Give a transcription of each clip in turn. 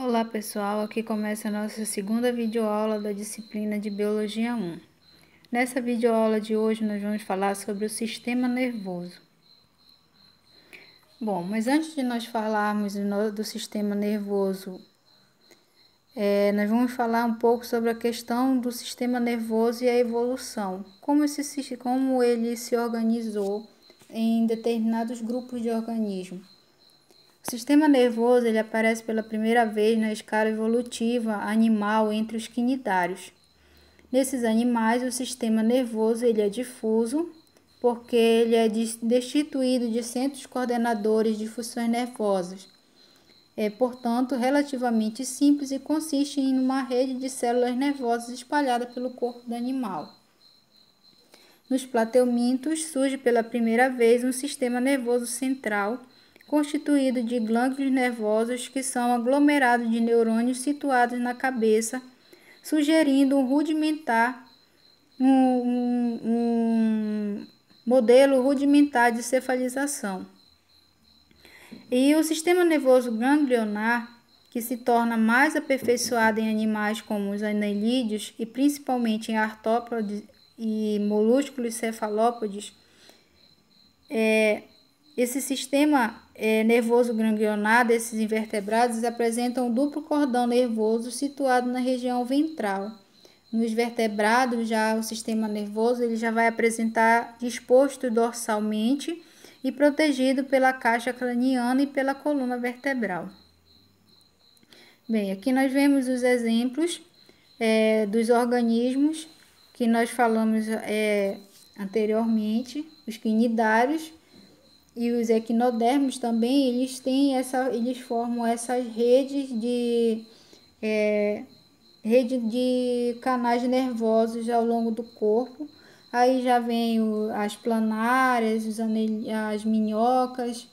Olá pessoal, aqui começa a nossa segunda videoaula da disciplina de Biologia 1. Nessa videoaula de hoje nós vamos falar sobre o sistema nervoso. Bom, mas antes de nós falarmos do sistema nervoso, é, nós vamos falar um pouco sobre a questão do sistema nervoso e a evolução, como, esse, como ele se organizou em determinados grupos de organismos. O sistema nervoso ele aparece pela primeira vez na escala evolutiva animal entre os quinidários. Nesses animais, o sistema nervoso ele é difuso, porque ele é destituído de centros coordenadores de funções nervosas. É, portanto, relativamente simples e consiste em uma rede de células nervosas espalhada pelo corpo do animal. Nos plateumintos surge pela primeira vez um sistema nervoso central constituído de glândulos nervosos que são aglomerados de neurônios situados na cabeça, sugerindo um rudimentar, um, um, um modelo rudimentar de cefalização. E o sistema nervoso ganglionar que se torna mais aperfeiçoado em animais como os anelídeos e principalmente em artrópodes e molúsculos cefalópodes, é, esse sistema é, nervoso ganglionar desses invertebrados apresentam um duplo cordão nervoso situado na região ventral. Nos vertebrados, já o sistema nervoso ele já vai apresentar disposto dorsalmente e protegido pela caixa craniana e pela coluna vertebral. Bem, aqui nós vemos os exemplos é, dos organismos que nós falamos é, anteriormente, os quinidários, e os equinodermos também, eles têm essa, eles formam essas redes de é, rede de canais nervosos ao longo do corpo. Aí já vem o, as planárias, os anel, as minhocas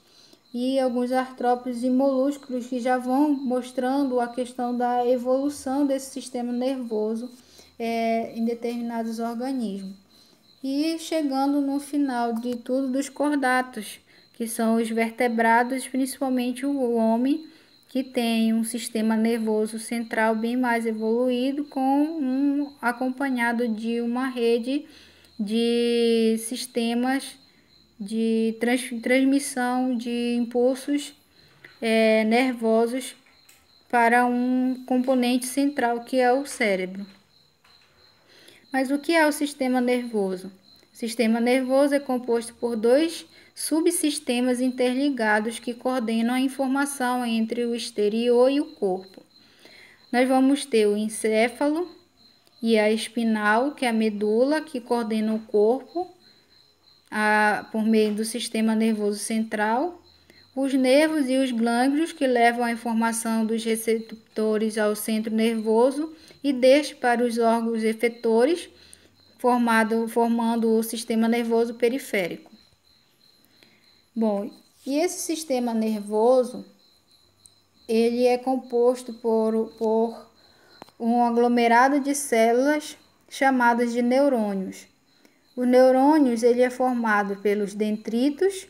e alguns artrópodes e molúsculos que já vão mostrando a questão da evolução desse sistema nervoso é, em determinados organismos. E chegando no final de tudo dos cordatos, que são os vertebrados, principalmente o homem, que tem um sistema nervoso central bem mais evoluído, com um acompanhado de uma rede de sistemas de trans, transmissão de impulsos é, nervosos para um componente central que é o cérebro. Mas o que é o sistema nervoso? O sistema nervoso é composto por dois subsistemas interligados que coordenam a informação entre o exterior e o corpo. Nós vamos ter o encéfalo e a espinal, que é a medula, que coordena o corpo a, por meio do sistema nervoso central, os nervos e os glândulos que levam a informação dos receptores ao centro nervoso e deste para os órgãos efetores, formado, formando o sistema nervoso periférico. Bom, e esse sistema nervoso, ele é composto por, por um aglomerado de células chamadas de neurônios. o neurônios, ele é formado pelos dendritos,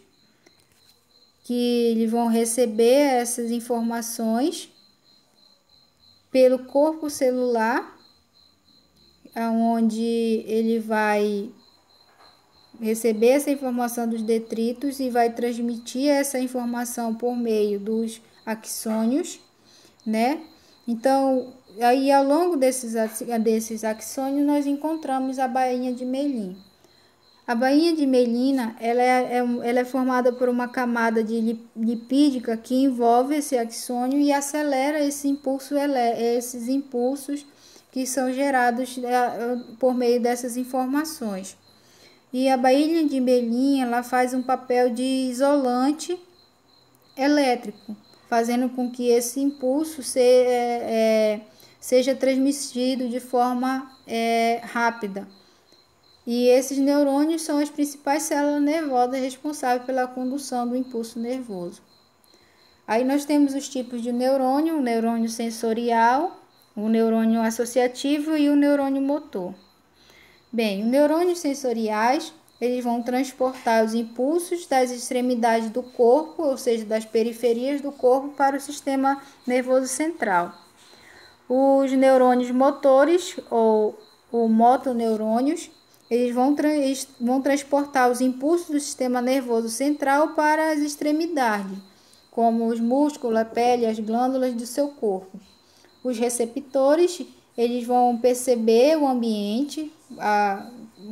que eles vão receber essas informações pelo corpo celular, onde ele vai receber essa informação dos detritos e vai transmitir essa informação por meio dos axônios, né? Então, aí ao longo desses, desses axônios, nós encontramos a bainha de Melin. A bainha de melina né, ela é, é ela é formada por uma camada de lipídica que envolve esse axônio e acelera esse impulso, esses impulsos que são gerados eh, por meio dessas informações. E a bainha de belim ela faz um papel de isolante elétrico, fazendo com que esse impulso se, é, é, seja transmitido de forma é, rápida. E esses neurônios são as principais células nervosas responsáveis pela condução do impulso nervoso. Aí nós temos os tipos de neurônio, o neurônio sensorial, o neurônio associativo e o neurônio motor. Bem, os neurônios sensoriais eles vão transportar os impulsos das extremidades do corpo, ou seja, das periferias do corpo, para o sistema nervoso central. Os neurônios motores, ou, ou motoneurônios, eles vão, tra vão transportar os impulsos do sistema nervoso central para as extremidades, como os músculos, a pele, as glândulas do seu corpo. Os receptores, eles vão perceber o ambiente a,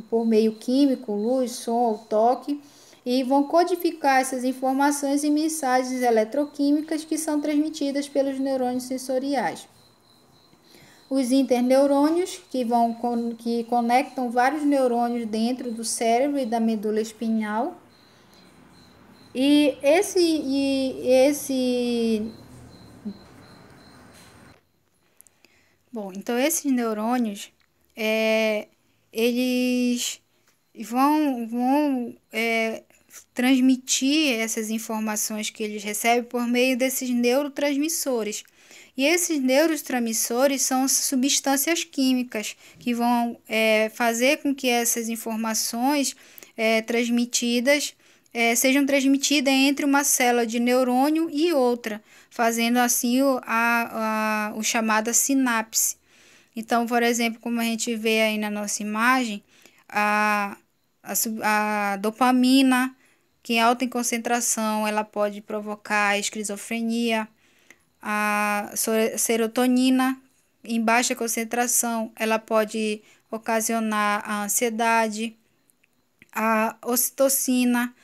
por meio químico, luz, som, toque e vão codificar essas informações em mensagens eletroquímicas que são transmitidas pelos neurônios sensoriais. Os interneurônios, que, vão, que conectam vários neurônios dentro do cérebro e da medula espinhal. E esse, e esse Bom, então esses neurônios, é, eles vão, vão é, transmitir essas informações que eles recebem por meio desses neurotransmissores. E esses neurotransmissores são substâncias químicas que vão é, fazer com que essas informações é, transmitidas é, sejam transmitidas entre uma célula de neurônio e outra, fazendo assim o, a, a, o chamada sinapse. Então, por exemplo, como a gente vê aí na nossa imagem, a, a, a dopamina, que em alta em concentração, ela pode provocar a esquizofrenia, a serotonina, em baixa concentração, ela pode ocasionar a ansiedade, a ocitocina,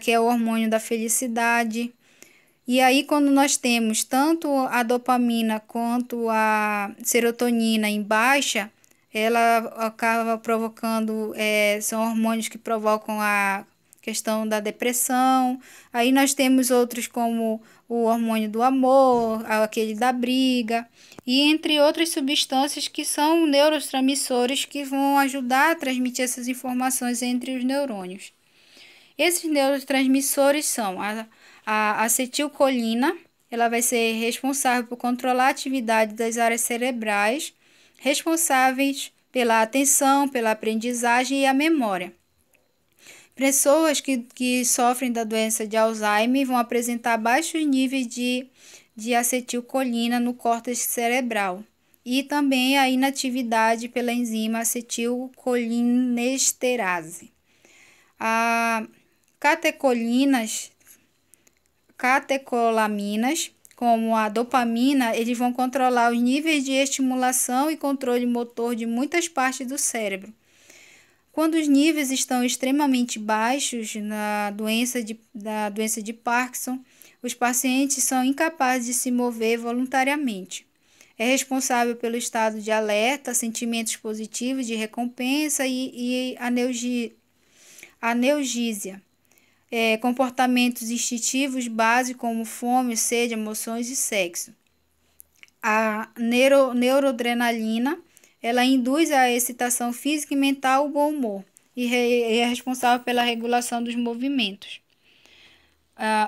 que é o hormônio da felicidade. E aí, quando nós temos tanto a dopamina quanto a serotonina em baixa, ela acaba provocando, é, são hormônios que provocam a questão da depressão. Aí nós temos outros como o hormônio do amor, aquele da briga, e entre outras substâncias que são neurotransmissores que vão ajudar a transmitir essas informações entre os neurônios. Esses neurotransmissores são a, a acetilcolina, ela vai ser responsável por controlar a atividade das áreas cerebrais, responsáveis pela atenção, pela aprendizagem e a memória. Pessoas que, que sofrem da doença de Alzheimer vão apresentar baixos níveis de, de acetilcolina no córtex cerebral e também a inatividade pela enzima acetilcolinesterase. A catecolinas, catecolaminas, como a dopamina, eles vão controlar os níveis de estimulação e controle motor de muitas partes do cérebro. Quando os níveis estão extremamente baixos na doença de, da doença de Parkinson, os pacientes são incapazes de se mover voluntariamente. É responsável pelo estado de alerta, sentimentos positivos de recompensa e, e aneugi, é, comportamentos instintivos básicos como fome, sede, emoções e sexo. A neuro, neuroadrenalina ela induz a excitação física e mental, o bom humor e, re, é responsável pela regulação dos movimentos.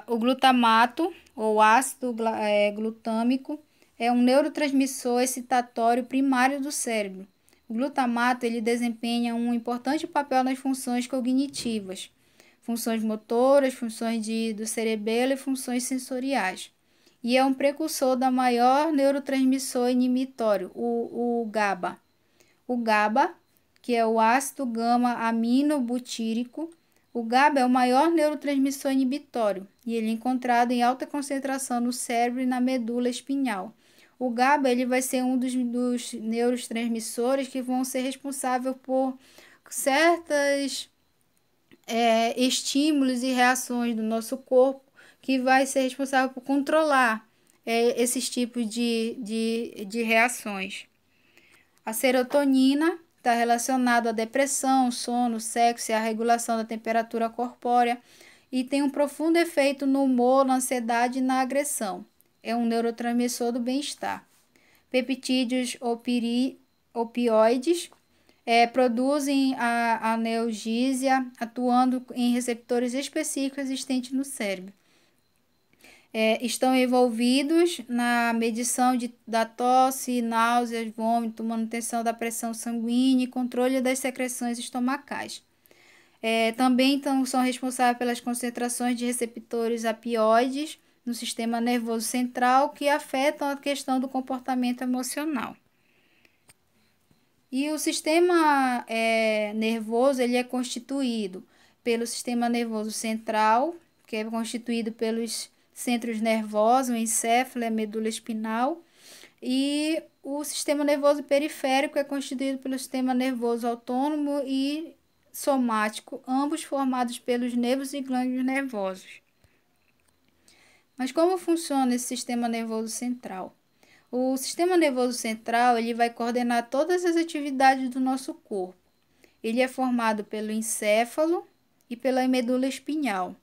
o glutamato ou ácido é, glutâmico é um neurotransmissor excitatório primário do cérebro. O glutamato ele desempenha um importante papel nas funções cognitivas funções motoras, funções de, do cerebelo e funções sensoriais. E é um precursor da maior neurotransmissor inimitório, o, o GABA. O GABA, que é o ácido gama-aminobutírico, o GABA é o maior neurotransmissor inibitório e ele é encontrado em alta concentração no cérebro e na medula espinhal. O GABA ele vai ser um dos, dos neurotransmissores que vão ser responsáveis por certas é, estímulos e reações do nosso corpo que vai ser responsável por controlar é, esses tipos de, de, de reações. A serotonina está relacionada à depressão, sono, sexo e à regulação da temperatura corpórea e tem um profundo efeito no humor, na ansiedade e na agressão. É um neurotransmissor do bem-estar. Peptídeos opiri, opioides é, produzem a, a atuando em receptores específicos existentes no cérebro. É, estão envolvidos na medição de, da tosse, náuseas, vômito, manutenção da pressão sanguínea e controle das secreções estomacais. É, também são responsáveis pelas concentrações de receptores apioides no sistema nervoso central, que afetam a questão do comportamento emocional. E o sistema é, nervoso ele é constituído pelo sistema nervoso central, que é constituído pelos centros nervosos, o encéfalo, a medula espinal, e o sistema nervoso periférico é constituído pelo sistema nervoso autônomo e somático, ambos formados pelos nervos e glândulas nervosos. Mas como funciona esse sistema nervoso central? O sistema nervoso central ele vai coordenar todas as atividades do nosso corpo. Ele é formado pelo encéfalo e pela medula espinhal.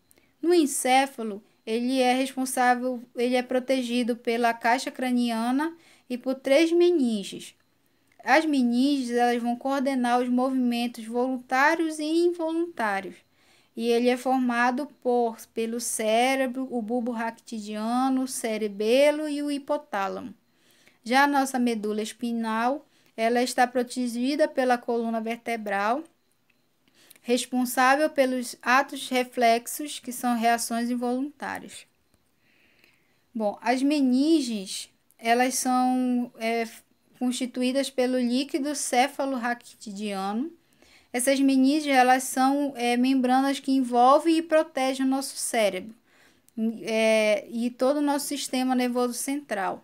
No encéfalo, ele é responsável, ele é protegido pela caixa craniana e por três meninges. As meninges elas vão coordenar os movimentos voluntários e involuntários. E ele é formado por pelo cérebro, o bulbo raquitidiano, o cerebelo e o hipotálamo. Já a nossa medula espinal, ela está protegida pela coluna vertebral, responsável pelos atos reflexos, que são reações involuntárias. Bom, as meninges, elas são é, constituídas pelo líquido céfalo Essas meninges, elas são é, membranas que envolvem e protegem o nosso cérebro é, e todo o nosso sistema nervoso central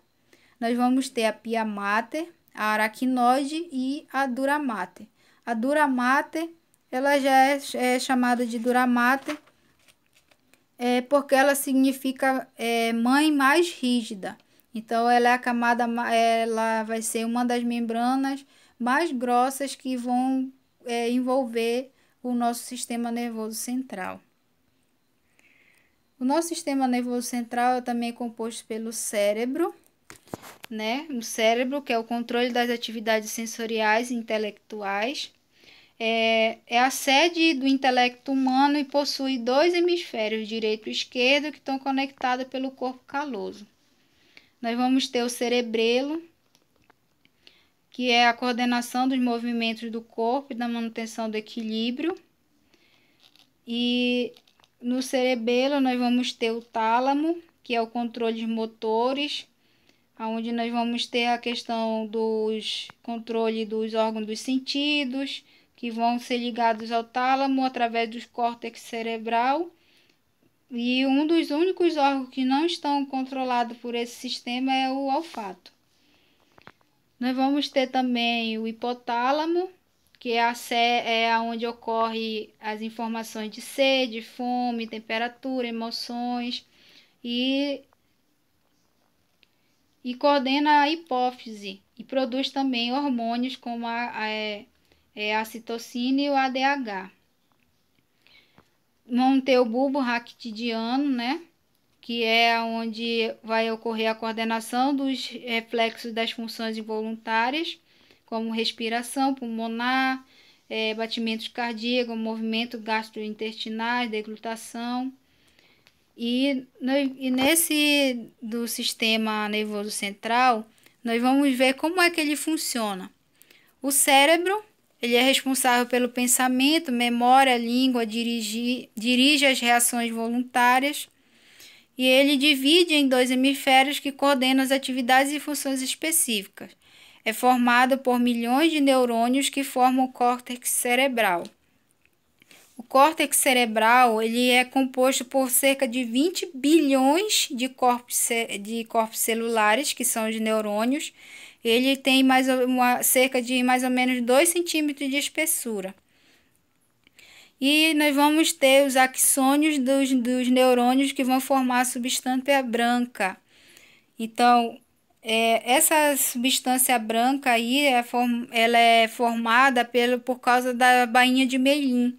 nós vamos ter a pia mater, a aracnoide e a dura mater. A dura mater, ela já é, é chamada de dura mater é, porque ela significa é, mãe mais rígida. Então, ela é a camada, ela vai ser uma das membranas mais grossas que vão é, envolver o nosso sistema nervoso central. O nosso sistema nervoso central é também composto pelo cérebro, né, no cérebro, que é o controle das atividades sensoriais e intelectuais. É, é a sede do intelecto humano e possui dois hemisférios, direito e esquerdo, que estão conectados pelo corpo caloso. Nós vamos ter o cerebelo, que é a coordenação dos movimentos do corpo e da manutenção do equilíbrio. E no cerebelo nós vamos ter o tálamo, que é o controle dos motores, onde nós vamos ter a questão dos controle dos órgãos dos sentidos, que vão ser ligados ao tálamo através do córtex cerebral. E um dos únicos órgãos que não estão controlados por esse sistema é o olfato. Nós vamos ter também o hipotálamo, que é, a é onde ocorre as informações de sede, fome, temperatura, emoções. E e coordena a hipófise e produz também hormônios como a, a, a, é, é a citocina e o ADH. Vão ter o bulbo raquidiano, né? que é onde vai ocorrer a coordenação dos reflexos das funções involuntárias, como respiração pulmonar, é, batimentos cardíacos, movimento gastrointestinais, deglutação. E, no, e nesse do sistema nervoso central, nós vamos ver como é que ele funciona. O cérebro, ele é responsável pelo pensamento, memória, língua, dirigir, dirige as reações voluntárias. E ele divide em dois hemisférios que coordenam as atividades e funções específicas. É formado por milhões de neurônios que formam o córtex cerebral. O córtex cerebral ele é composto por cerca de 20 bilhões de corpos, de corpos celulares, que são os neurônios. Ele tem mais uma, cerca de mais ou menos 2 centímetros de espessura. E nós vamos ter os axônios dos, dos neurônios que vão formar a substância branca. Então, é, essa substância branca aí é, ela é formada pelo, por causa da bainha de Melin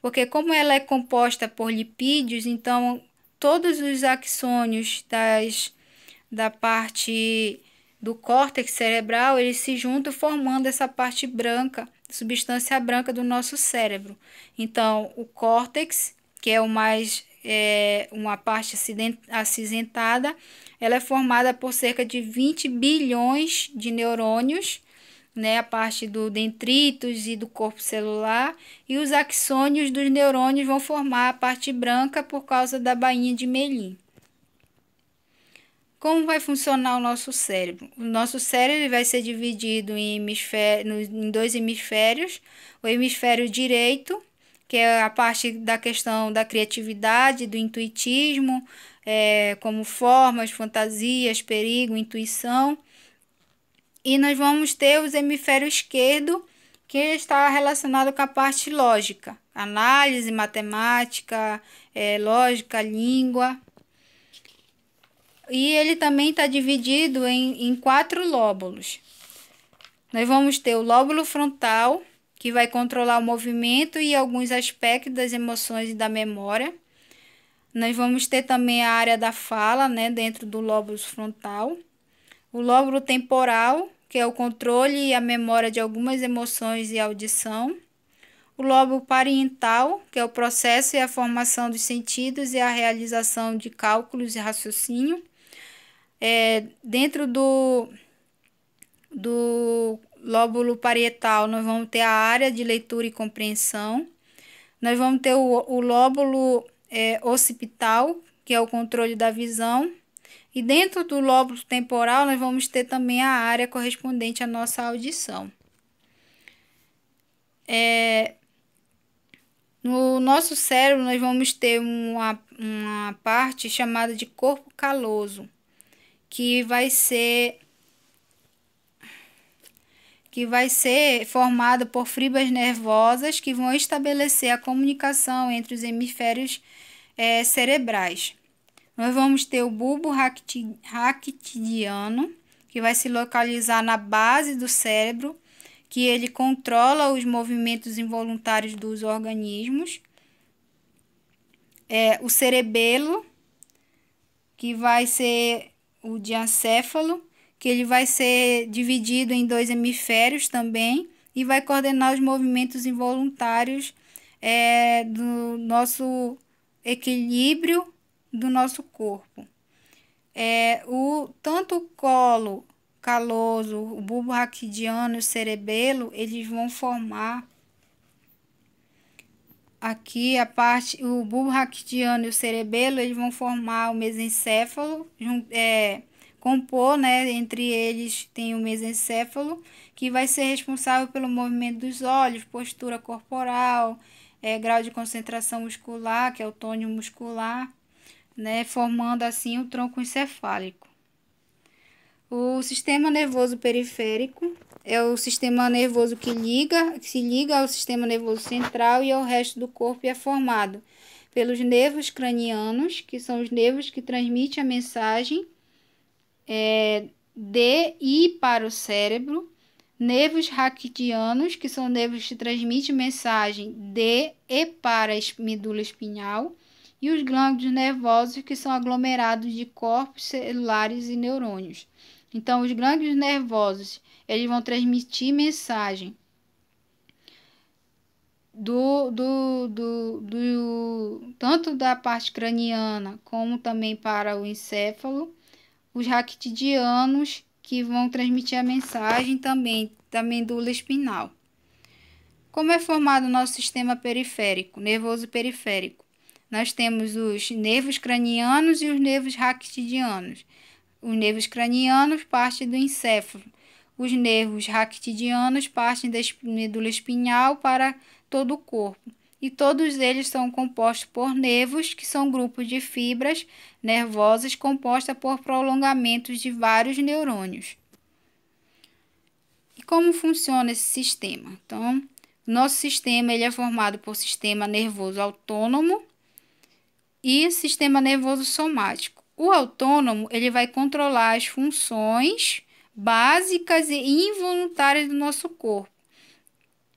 porque como ela é composta por lipídios, então todos os axônios das, da parte do córtex cerebral, eles se juntam formando essa parte branca, substância branca do nosso cérebro. Então, o córtex, que é o mais é, uma parte acinzentada, ela é formada por cerca de 20 bilhões de neurônios né, a parte do dendritos e do corpo celular, e os axônios dos neurônios vão formar a parte branca por causa da bainha de melim. Como vai funcionar o nosso cérebro? O nosso cérebro vai ser dividido em, em dois hemisférios: o hemisfério direito, que é a parte da questão da criatividade, do intuitismo, é, como formas, fantasias, perigo, intuição e nós vamos ter o hemisfério esquerdo, que está relacionado com a parte lógica, análise, matemática, é, lógica, língua. E ele também está dividido em, em quatro lóbulos. Nós vamos ter o lóbulo frontal, que vai controlar o movimento e alguns aspectos das emoções e da memória. Nós vamos ter também a área da fala, né, dentro do lóbulo frontal. O lóbulo temporal, que é o controle e a memória de algumas emoções e audição. O lóbulo parietal, que é o processo e a formação dos sentidos e a realização de cálculos e raciocínio. É, dentro do, do lóbulo parietal, nós vamos ter a área de leitura e compreensão. Nós vamos ter o, o lóbulo é, occipital, que é o controle da visão, e dentro do lóbulo temporal, nós vamos ter também a área correspondente à nossa audição. É, no nosso cérebro, nós vamos ter uma, uma parte chamada de corpo caloso, que vai ser que vai ser formada por fibras nervosas que vão estabelecer a comunicação entre os hemisférios é, cerebrais. Nós vamos ter o bulbo raquidiano, que vai se localizar na base do cérebro, que ele controla os movimentos involuntários dos organismos. É, o cerebelo, que vai ser o diancéfalo, que ele vai ser dividido em dois hemisférios também e vai coordenar os movimentos involuntários é, do nosso equilíbrio do nosso corpo. É, o, tanto o colo caloso, o bulbo raquidiano e o cerebelo, eles vão formar aqui a parte, o bulbo raquidiano e o cerebelo, eles vão formar o mesencéfalo, é, compor, né, entre eles tem o mesencéfalo, que vai ser responsável pelo movimento dos olhos, postura corporal, é, grau de concentração muscular, que é o tônio muscular, né, formando assim o tronco encefálico. O sistema nervoso periférico é o sistema nervoso que liga, que se liga ao sistema nervoso central e ao resto do corpo e é formado pelos nervos cranianos, que são os nervos que transmitem a mensagem é, de e para o cérebro, nervos raquidianos, que são nervos que transmitem mensagem de e para a medula espinhal, e os glândulos nervosos, que são aglomerados de corpos celulares e neurônios. Então, os glândulos nervosos, eles vão transmitir mensagem do, do, do, do tanto da parte craniana como também para o encéfalo, os raquitidianos que vão transmitir a mensagem também da medula espinal. Como é formado o nosso sistema periférico, nervoso periférico? Nós temos os nervos cranianos e os nervos raquidianos. Os nervos cranianos partem do encéfalo. Os nervos raquidianos partem da medula espinhal para todo o corpo. E todos eles são compostos por nervos, que são grupos de fibras nervosas compostas por prolongamentos de vários neurônios. E como funciona esse sistema? Então, nosso sistema ele é formado por sistema nervoso autônomo, e sistema nervoso somático. O autônomo, ele vai controlar as funções básicas e involuntárias do nosso corpo.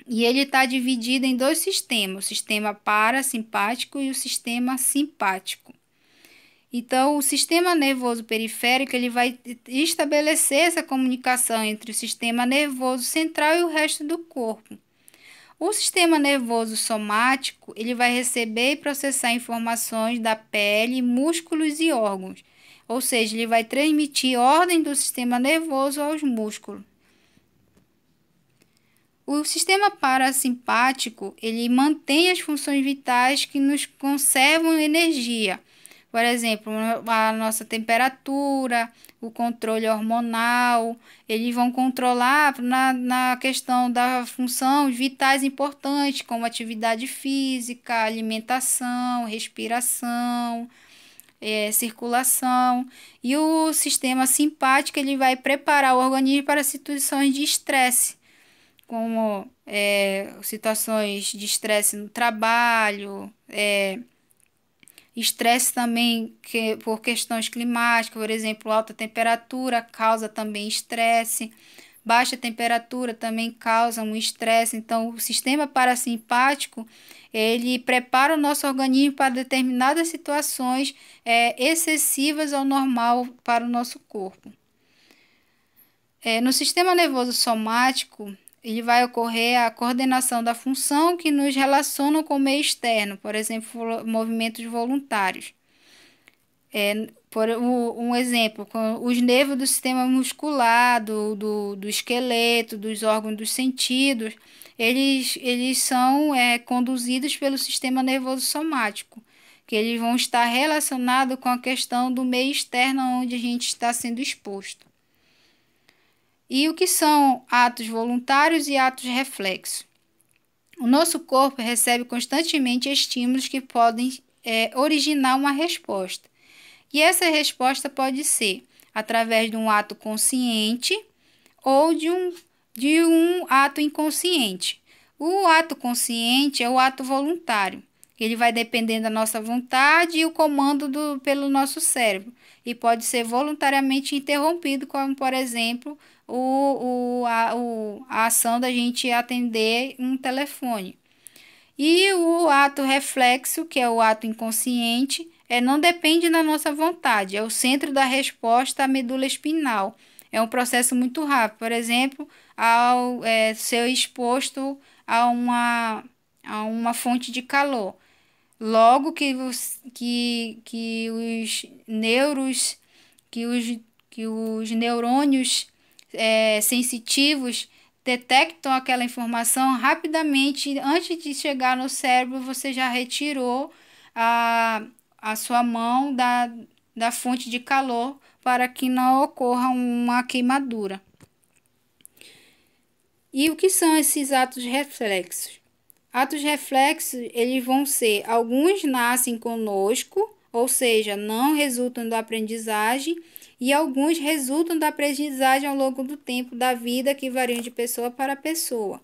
E ele está dividido em dois sistemas, o sistema parasimpático e o sistema simpático. Então, o sistema nervoso periférico ele vai estabelecer essa comunicação entre o sistema nervoso central e o resto do corpo. O sistema nervoso somático, ele vai receber e processar informações da pele, músculos e órgãos. Ou seja, ele vai transmitir ordem do sistema nervoso aos músculos. O sistema parasimpático, ele mantém as funções vitais que nos conservam energia por exemplo, a nossa temperatura, o controle hormonal, eles vão controlar na, na questão da função vitais importantes, como atividade física, alimentação, respiração, é, circulação. E o sistema simpático ele vai preparar o organismo para situações de estresse como é, situações de estresse no trabalho, é, Estresse também que, por questões climáticas, por exemplo, alta temperatura causa também estresse. Baixa temperatura também causa um estresse. Então, o sistema parasimpático ele prepara o nosso organismo para determinadas situações é, excessivas ao normal para o nosso corpo. É, no sistema nervoso somático, ele vai ocorrer a coordenação da função que nos relaciona com o meio externo, por exemplo, movimentos voluntários. É, por um exemplo, os nervos do sistema muscular, do, do, do esqueleto, dos órgãos dos sentidos, eles, eles são é, conduzidos pelo sistema nervoso somático, que eles vão estar relacionados com a questão do meio externo onde a gente está sendo exposto. E o que são atos voluntários e atos reflexos? O nosso corpo recebe constantemente estímulos que podem é, originar uma resposta. E essa resposta pode ser através de um ato consciente ou de um, de um ato inconsciente. O ato consciente é o ato voluntário. Ele vai dependendo da nossa vontade e o comando do, pelo nosso cérebro e pode ser voluntariamente interrompido, como por exemplo o, o, a, o, a ação da gente é atender um telefone. E o ato reflexo, que é o ato inconsciente, é, não depende da nossa vontade, é o centro da resposta à medula espinal. É um processo muito rápido, por exemplo, ao é, ser exposto a uma, a uma fonte de calor. Logo que, que, que os neuros, que os, que os neurônios é, sensitivos detectam aquela informação rapidamente, antes de chegar no cérebro, você já retirou a, a sua mão da, da fonte de calor para que não ocorra uma queimadura. E o que são esses atos reflexos? Atos reflexos, eles vão ser, alguns nascem conosco, ou seja, não resultam da aprendizagem, e alguns resultam da aprendizagem ao longo do tempo da vida que variam de pessoa para pessoa.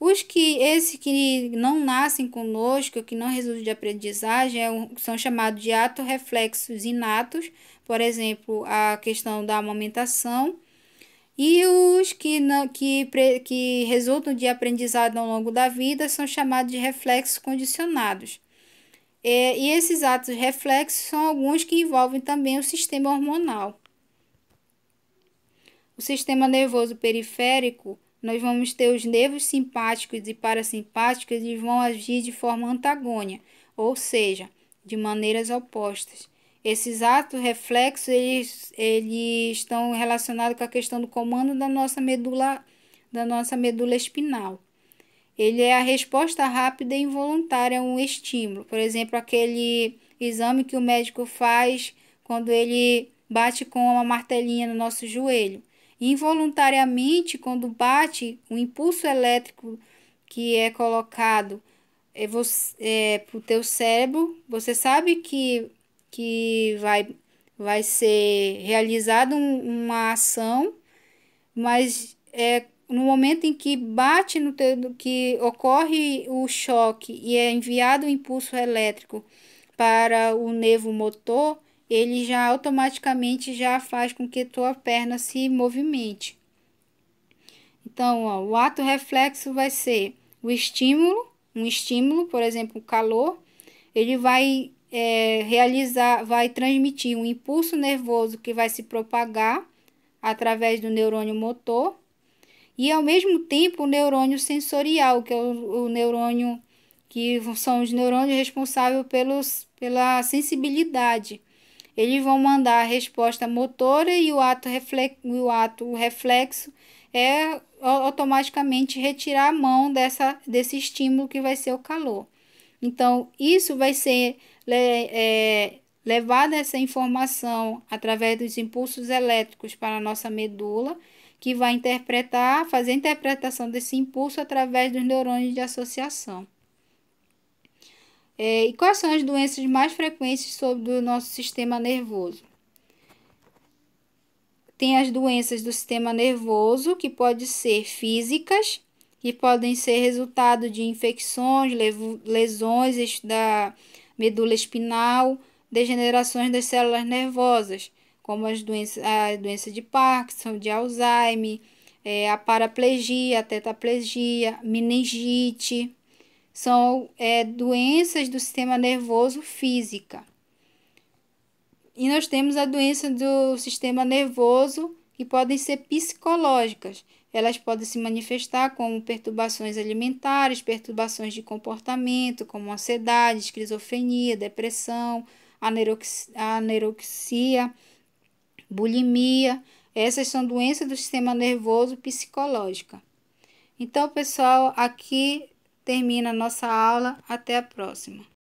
Os que esses que não nascem conosco, que não resultam de aprendizagem, é um, são chamados de atos reflexos inatos, por exemplo, a questão da amamentação. E os que, não, que, que resultam de aprendizado ao longo da vida são chamados de reflexos condicionados. É, e esses atos reflexos são alguns que envolvem também o sistema hormonal. O sistema nervoso periférico, nós vamos ter os nervos simpáticos e parasimpáticos e vão agir de forma antagônica, ou seja, de maneiras opostas. Esses atos reflexos, eles, eles estão relacionados com a questão do comando da nossa medula, da nossa medula espinal. Ele é a resposta rápida e involuntária a um estímulo. Por exemplo, aquele exame que o médico faz quando ele bate com uma martelinha no nosso joelho. Involuntariamente, quando bate, o impulso elétrico que é colocado é, é, para o teu cérebro, você sabe que, que vai, vai ser realizada um, uma ação, mas é no momento em que bate no teu, que ocorre o choque e é enviado o impulso elétrico para o nervo motor, ele já automaticamente já faz com que tua perna se movimente. Então, ó, o ato reflexo vai ser o estímulo, um estímulo, por exemplo, o calor, ele vai é, realizar, vai transmitir um impulso nervoso que vai se propagar através do neurônio motor e ao mesmo tempo o neurônio sensorial, que é o, o neurônio que são os neurônios responsáveis pelos, pela sensibilidade. Eles vão mandar a resposta motora e o ato, reflexo, o ato reflexo é automaticamente retirar a mão dessa, desse estímulo que vai ser o calor. Então, isso vai ser é, levada essa informação através dos impulsos elétricos para a nossa medula que vai interpretar, fazer a interpretação desse impulso através dos neurônios de associação. É, e quais são as doenças mais frequentes sobre o nosso sistema nervoso? Tem as doenças do sistema nervoso, que podem ser físicas, que podem ser resultado de infecções, lesões da medula espinal, degenerações das células nervosas como as doenças, a doença de Parkinson, de Alzheimer, é, a paraplegia, a tetraplegia, meningite. São é, doenças do sistema nervoso física. E nós temos a doença do sistema nervoso que podem ser psicológicas. Elas podem se manifestar como perturbações alimentares, perturbações de comportamento, como ansiedade, esquizofrenia, depressão, aneroxia bulimia. Essas são doenças do sistema nervoso psicológica. Então, pessoal, aqui termina a nossa aula. Até a próxima.